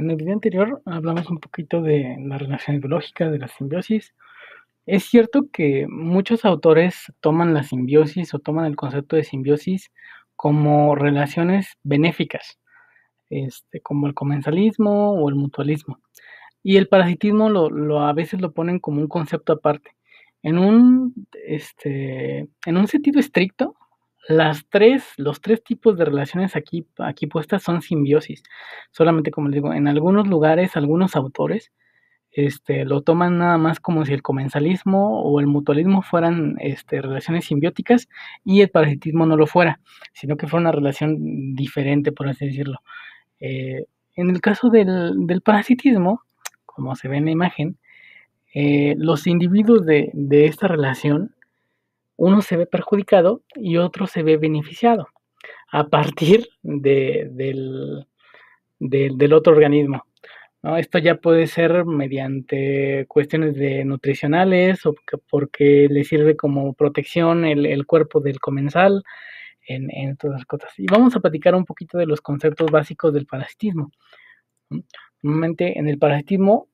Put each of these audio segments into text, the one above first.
En el video anterior hablamos un poquito de la relación ecológica, de la simbiosis. Es cierto que muchos autores toman la simbiosis o toman el concepto de simbiosis como relaciones benéficas, este, como el comensalismo o el mutualismo. Y el parasitismo lo, a veces lo ponen como un concepto aparte. En un, este, en un sentido estricto, las tres, los tres tipos de relaciones aquí, aquí puestas son simbiosis. Solamente como les digo, en algunos lugares, algunos autores este, lo toman nada más como si el comensalismo o el mutualismo fueran este, relaciones simbióticas y el parasitismo no lo fuera, sino que fuera una relación diferente, por así decirlo. Eh, en el caso del, parasitismo, como se ve en la imagen, eh, los individuos de, de esta relación uno se ve perjudicado y otro se ve beneficiado a partir del, otro organismo. Esto ya puede ser mediante cuestiones de nutricionales o porque le sirve como protección el, cuerpo del comensal, en, en, todas las cosas. Y vamos a platicar un poquito de los conceptos básicos del parasitismo. Normalmente en el parasitismo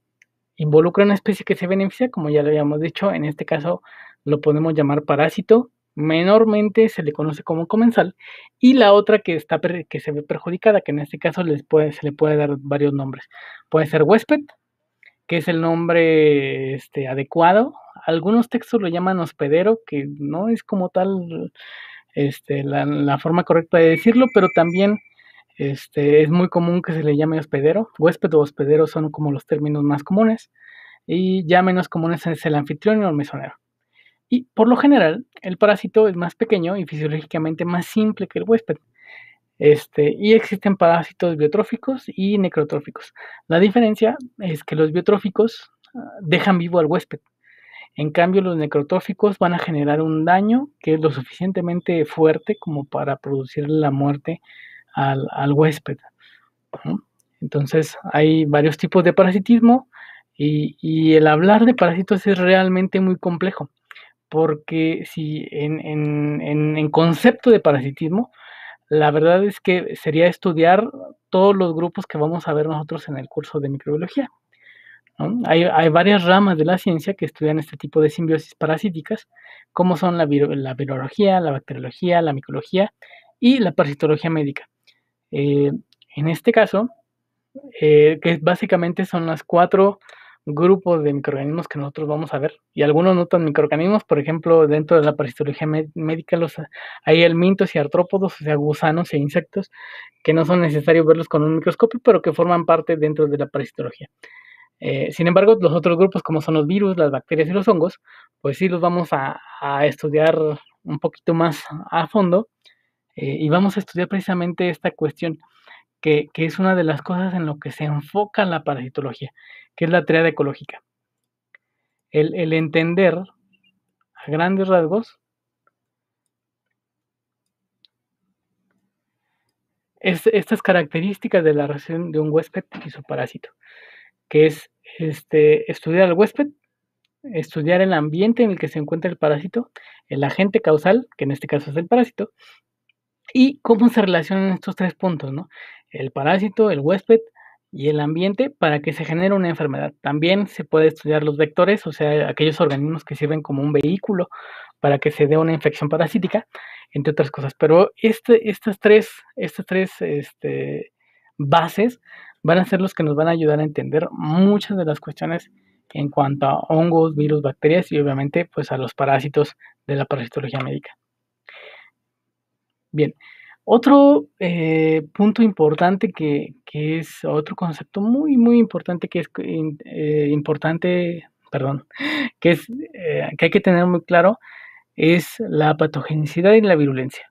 involucra una especie que se beneficia, como ya lo habíamos dicho, en este caso lo podemos llamar parásito, menormente se le conoce como comensal, y la otra que, está, que se ve perjudicada, que en este caso se le puede dar varios nombres. Puede ser huésped, que es el nombre este, adecuado. Algunos textos lo llaman hospedero, que no es como tal este, la, forma correcta de decirlo, pero también este, es muy común que se le llame hospedero. Huésped o hospedero son como los términos más comunes. Y ya menos comunes es el anfitrión o el mesonero. Y por lo general, el parásito es más pequeño y fisiológicamente más simple que el huésped. Este, y existen parásitos biotróficos y necrotróficos. La diferencia es que los biotróficos ah, dejan vivo al huésped. En cambio, los necrotróficos van a generar un daño que es lo suficientemente fuerte como para producir la muerte al, huésped. Entonces, hay varios tipos de parasitismo y, y el hablar de parásitos es realmente muy complejo porque si en, en, en, concepto de parasitismo, la verdad es que sería estudiar todos los grupos que vamos a ver nosotros en el curso de microbiología. Hay, varias ramas de la ciencia que estudian este tipo de simbiosis parasíticas, como son la, virología, la bacteriología, la micología y la parasitología médica. Eh, en este caso, eh, que básicamente son las cuatro grupos de microorganismos que nosotros vamos a ver y algunos no microorganismos, por ejemplo, dentro de la parasitología médica los, hay elmintos y artrópodos, o sea, gusanos e insectos que no son necesarios verlos con un microscopio, pero que forman parte dentro de la parasitología. Eh, sin embargo, los otros grupos como son los virus, las bacterias y los hongos, pues sí los vamos a, estudiar un poquito más a fondo eh, y vamos a estudiar precisamente esta cuestión que, es una de las cosas en lo que se enfoca la parasitología, que es la triada ecológica. El, entender a grandes rasgos estas características de la relación de un huésped y su parásito, que es este, estudiar al huésped, estudiar el ambiente en el que se encuentra el parásito, el agente causal, que en este caso es el parásito, y cómo se relacionan estos tres puntos, ¿no? el parásito, el huésped y el ambiente para que se genere una enfermedad. También se puede estudiar los vectores, o sea, aquellos organismos que sirven como un vehículo para que se dé una infección parasítica, entre otras cosas. Pero este, estas tres, estas tres este, bases van a ser los que nos van a ayudar a entender muchas de las cuestiones en cuanto a hongos, virus, bacterias y obviamente pues a los parásitos de la parasitología médica. Bien, otro eh, punto importante que, es otro concepto muy, muy importante que es eh, importante, perdón, que, es, eh, que hay que tener muy claro es la patogenicidad y la virulencia,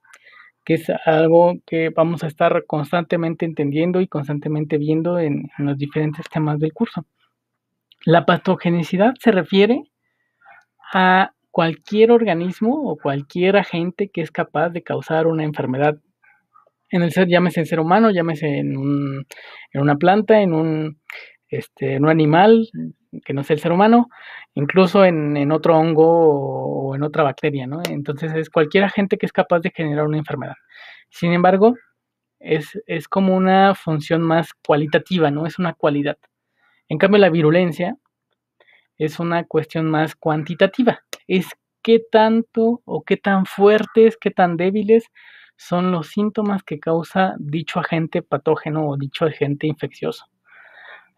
que es algo que vamos a estar constantemente entendiendo y constantemente viendo en, en los diferentes temas del curso. La patogenicidad se refiere a cualquier organismo o cualquier agente que es capaz de causar una enfermedad en el ser, llámese en ser humano, llámese en, un, en una planta, en un, este, en un animal que no sea el ser humano, incluso en, en otro hongo o en otra bacteria, ¿no? Entonces es cualquier agente que es capaz de generar una enfermedad. Sin embargo, es, es, como una función más cualitativa, ¿no? Es una cualidad. En cambio, la virulencia es una cuestión más cuantitativa. Es qué tanto o qué tan fuertes, qué tan débiles son los síntomas que causa dicho agente patógeno o dicho agente infeccioso.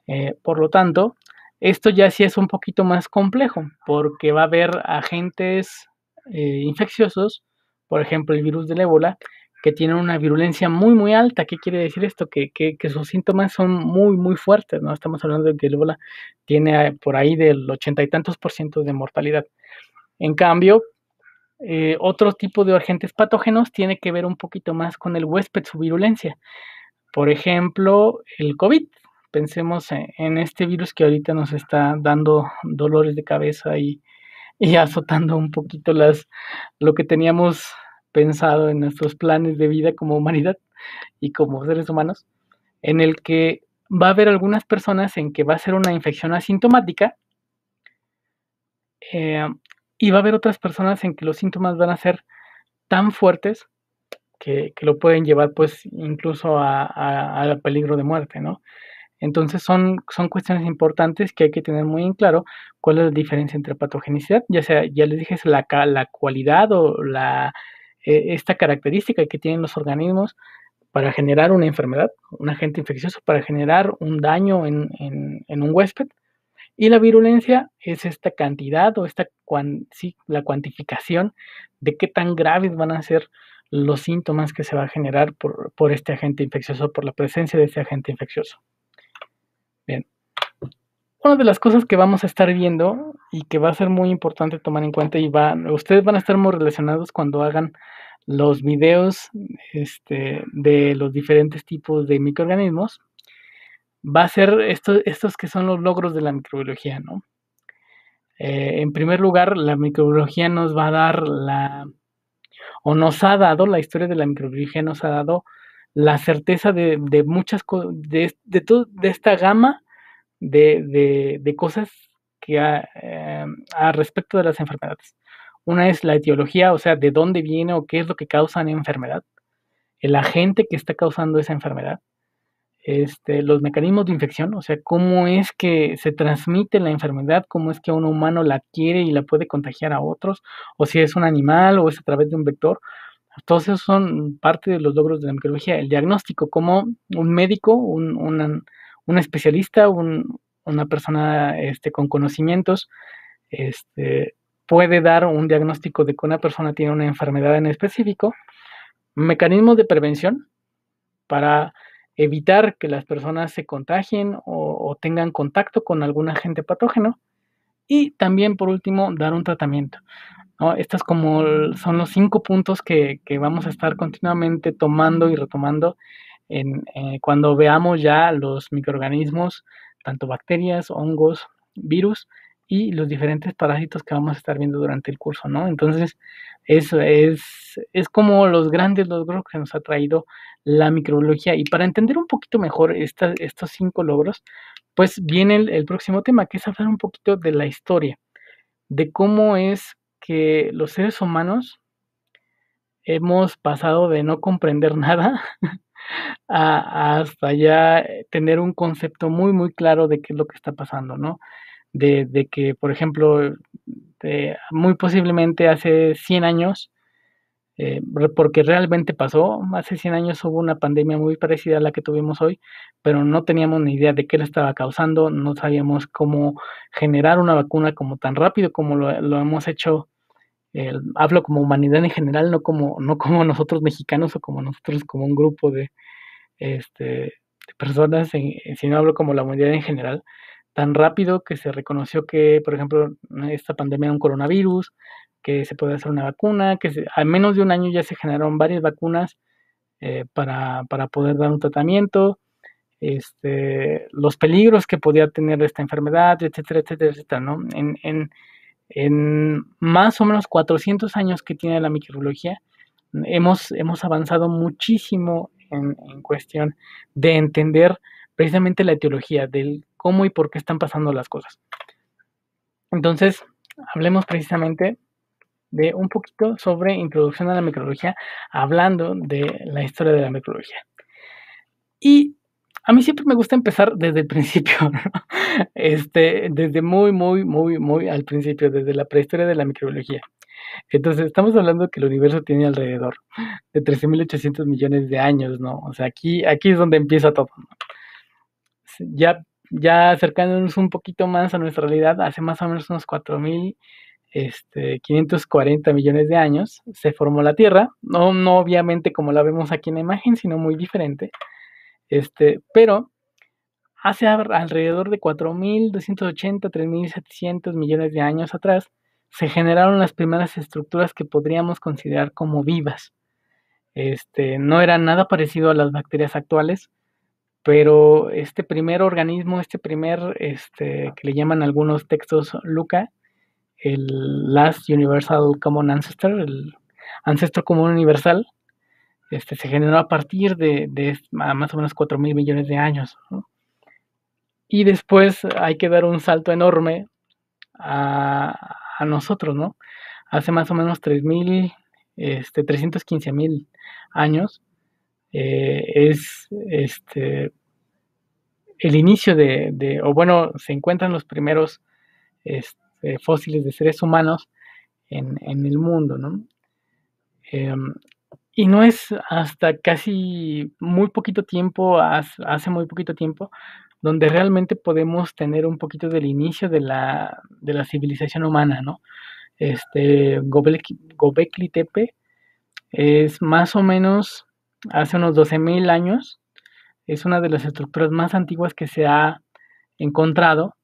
Eh, por lo tanto, esto ya sí es un poquito más complejo porque va a haber agentes eh, infecciosos, por ejemplo el virus del ébola, que tienen una virulencia muy muy alta. ¿Qué quiere decir esto? Que, sus síntomas son muy muy fuertes, ¿no? Estamos hablando de que el ébola tiene eh, por ahí del ochenta y tantos por ciento de mortalidad. En cambio, eh, otro tipo de agentes patógenos tiene que ver un poquito más con el huésped, su virulencia. Por ejemplo, el COVID. Pensemos e, en este virus que ahorita nos está dando dolores de cabeza y, azotando un poquito las, lo que teníamos pensado en nuestros planes de vida como humanidad y como seres humanos, en el que va a haber algunas personas en que va a ser una infección asintomática eh, y va a haber otras personas en que los síntomas van a ser tan fuertes que, lo pueden llevar pues incluso a, peligro de muerte, ¿no? Entonces son, son cuestiones importantes que hay que tener muy en claro cuál es la diferencia entre patogenicidad, ya sea, ya les dije, es la, la cualidad o la, eh, esta característica que tienen los organismos para generar una enfermedad, un agente infeccioso, para generar un daño en, en un huésped, y la virulencia es esta cantidad o esta la cuantificación de qué tan graves van a ser los síntomas que se va a generar por, este agente infeccioso, por la presencia de este agente infeccioso. Bien. Una de las cosas que vamos a estar viendo y que va a ser muy importante tomar en cuenta y ustedes van a estar muy relacionados cuando hagan los videos este, de los diferentes tipos de microorganismos va a ser estos que son los logros de la microbiología, ¿no? Eh, en primer lugar, la microbiología nos va a dar la, o nos ha dado, la historia de la microbiología nos ha dado la certeza de, muchas cosas, de, esta gama de, cosas que a, em, a respecto de las enfermedades. Una es la etiología, o sea, de dónde viene o qué es lo que causa una enfermedad, el agente que está causando esa enfermedad. Este, los mecanismos de infección, o sea, cómo es que se transmite la enfermedad, cómo es que un humano la adquiere y la puede contagiar a otros, o si es un animal o es a través de un vector. Todos esos son parte de los logros de la microbiología. El diagnóstico, cómo un médico, un, especialista, una persona este, con conocimientos, este, puede dar un diagnóstico de que una persona tiene una enfermedad en específico. Mecanismos de prevención para evitar que las personas se contagien o, tengan contacto con algún agente patógeno. Y también, por último, dar un tratamiento. Estos como son los cinco puntos que, vamos a estar continuamente tomando y retomando eh, cuando veamos ya los microorganismos, tanto bacterias, hongos, virus, y los diferentes parásitos que vamos a estar viendo durante el curso, ¿no? Entonces, eso es, es como los grandes logros que nos ha traído la microbiología. Y para entender un poquito mejor estos cinco logros, pues viene el, próximo tema, que es hablar un poquito de la historia, de cómo es que los seres humanos hemos pasado de no comprender nada hasta ya tener un concepto muy, muy claro de qué es lo que está pasando, ¿no? de, que, por ejemplo, muy posiblemente hace 100 años, eh, porque realmente pasó, hace 100 años hubo una pandemia muy parecida a la que tuvimos hoy, pero no teníamos ni idea de qué la estaba causando, no sabíamos cómo generar una vacuna como tan rápido como lo, hemos hecho. Eh, hablo como humanidad en general, no como, no como nosotros mexicanos o como nosotros como un grupo de, este, de personas, sino hablo como la humanidad en general, tan rápido que se reconoció que, por ejemplo, esta pandemia era un coronavirus, que se puede hacer una vacuna, que al menos de un año ya se generaron varias vacunas eh, para, poder dar un tratamiento, este, los peligros que podía tener esta enfermedad, etcétera, etcétera, etcétera, ¿no? En, más o menos 400 años que tiene la microbiología, hemos, hemos avanzado muchísimo en cuestión de entender precisamente la etiología del cómo y por qué están pasando las cosas. Entonces, hablemos precisamente de un poquito sobre introducción a la microbiología, hablando de la historia de la microbiología. Y a mí siempre me gusta empezar desde el principio, este, desde muy, muy, muy, muy al principio, desde la prehistoria de la microbiología. Entonces, estamos hablando que el universo tiene alrededor de 13.800 millones de años, ¿no? O sea, aquí, aquí es donde empieza todo. Ya ya acercándonos un poquito más a nuestra realidad, hace más o menos unos 4.540 este, millones de años se formó la Tierra, no, obviamente como la vemos aquí en la imagen, sino muy diferente, este, pero hace alrededor de 4.280, 3.700 millones de años atrás, se generaron las primeras estructuras que podríamos considerar como vivas. Este, no era nada parecido a las bacterias actuales, pero este primer organismo, este primer, este, que le llaman algunos textos Luca, el Last Universal Common Ancestor, el ancestro común universal, este, se generó a partir de, más o menos 4 mil millones de años. Y después hay que dar un salto enorme a, nosotros, ¿no? Hace más o menos 3 mil, 315 este, mil años, eh, es este, el inicio de, o bueno, se encuentran los primeros este, fósiles de seres humanos en, el mundo, ¿no? Em, y no es hasta casi muy poquito tiempo, hace muy poquito tiempo, donde realmente podemos tener un poquito del inicio de la, de la civilización humana, ¿no? Este, Gobekli Tepe es más o menos hace unos 12.000 años. Es una de las estructuras más antiguas que se ha encontrado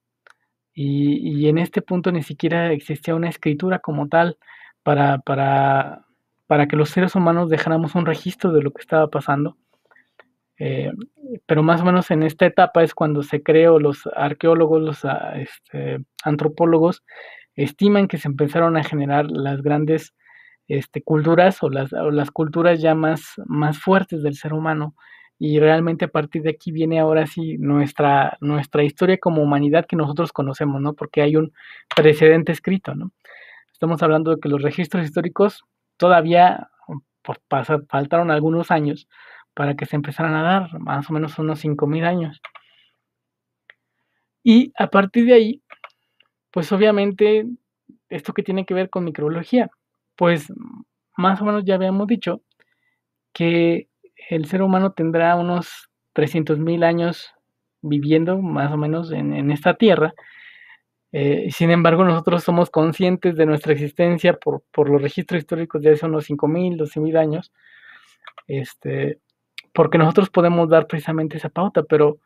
y, en este punto ni siquiera existía una escritura como tal para, para, para, que los seres humanos dejáramos un registro de lo que estaba pasando. Eh, pero más o menos en esta etapa es cuando se creó los arqueólogos, los ah, este, antropólogos, estiman que se empezaron a generar las grandes este, culturas o las, las culturas ya más, más fuertes del ser humano. Y realmente a partir de aquí viene ahora sí nuestra, nuestra historia como humanidad que nosotros conocemos, ¿no? Porque hay un precedente escrito, ¿no? Estamos hablando de que los registros históricos todavía um, faltaron algunos años para que se empezaran a dar, más o menos unos 5.000 años. Y a partir de ahí, pues obviamente esto que tiene que ver con microbiología, pues más o menos ya habíamos dicho que el ser humano tendrá unos 300.000 años viviendo más o menos en, esta tierra. Eh, sin embargo, nosotros somos conscientes de nuestra existencia por, los registros históricos de hace unos 5.000, 12.000 años, este, porque nosotros podemos dar precisamente esa pauta, pero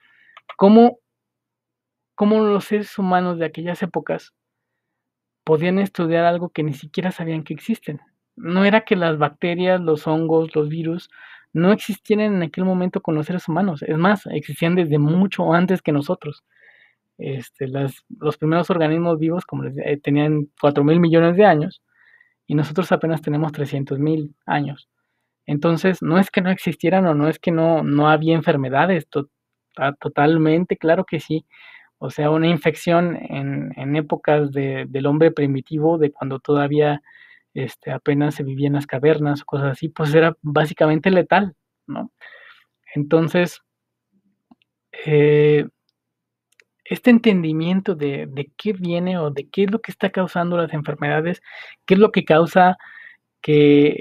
¿cómo, ¿cómo los seres humanos de aquellas épocas podían estudiar algo que ni siquiera sabían que existen. No era que las bacterias, los hongos, los virus no existieran en aquel momento con los seres humanos. Es más, existían desde mucho antes que nosotros. Este, los primeros organismos vivos, como les eh, tenían 4 mil millones de años y nosotros apenas tenemos 300 mil años. Entonces, no es que no existieran o no es que no, no había enfermedades, está ah, totalmente, claro que sí, o sea, una infección en, épocas del hombre primitivo, de cuando todavía este, apenas se vivía en las cavernas o cosas así, pues era básicamente letal, ¿no? Entonces, eh, este entendimiento de, qué viene o de qué es lo que está causando las enfermedades, qué es lo que causa que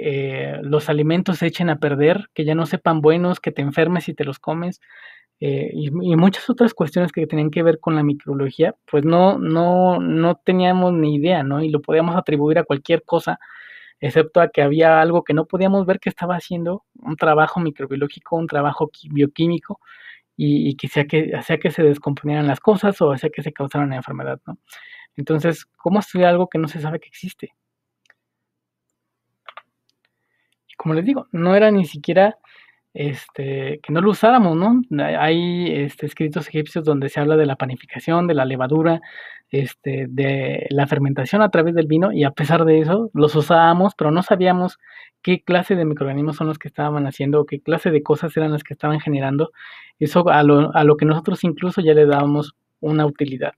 eh, los alimentos se echen a perder, que ya no sepan buenos, que te enfermes y te los comes, eh, y, muchas otras cuestiones que tenían que ver con la microbiología, pues no, no, no teníamos ni idea, ¿no? Y lo podíamos atribuir a cualquier cosa, excepto a que había algo que no podíamos ver que estaba haciendo, un trabajo microbiológico, un trabajo bioquímico, y, y que, que hacía que se descomponieran las cosas o hacía que se causara una enfermedad, ¿no? Entonces, ¿cómo estudiar algo que no se sabe que existe? Y como les digo, no era ni siquiera este, que no lo usáramos, ¿no? Hay este, escritos egipcios donde se habla de la panificación, de la levadura, este, de la fermentación a través del vino y a pesar de eso los usábamos, pero no sabíamos qué clase de microorganismos son los que estaban haciendo o qué clase de cosas eran las que estaban generando. Eso a lo, a lo que nosotros incluso ya le dábamos una utilidad.